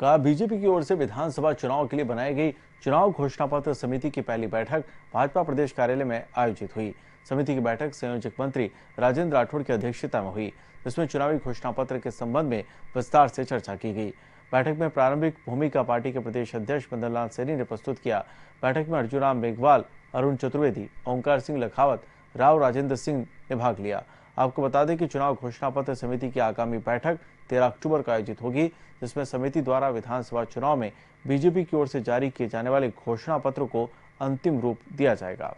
का बीजेपी की ओर से विधानसभा चुनाव के लिए बनाई गई चुनाव घोषणा पत्र समिति की पहली बैठक भाजपा प्रदेश कार्यालय में आयोजित हुई समिति की बैठक संयोजक मंत्री राजेंद्र राठौड़ की अध्यक्षता में हुई जिसमें चुनावी घोषणा पत्र के संबंध में विस्तार से चर्चा की गई बैठक में प्रारंभिक भूमिका पार्टी के प्रदेश अध्यक्ष मदनलाल सैनी ने प्रस्तुत किया बैठक में राम मेघवाल अरुण चतुर्वेदी ओंकार सिंह लखावत राव राजेंद्र सिंह ने भाग लिया आपको बता दें कि चुनाव घोषणा पत्र समिति की आगामी बैठक 13 अक्टूबर को आयोजित होगी जिसमें समिति द्वारा विधानसभा चुनाव में बीजेपी की ओर से जारी किए जाने वाले घोषणा पत्र को अंतिम रूप दिया जाएगा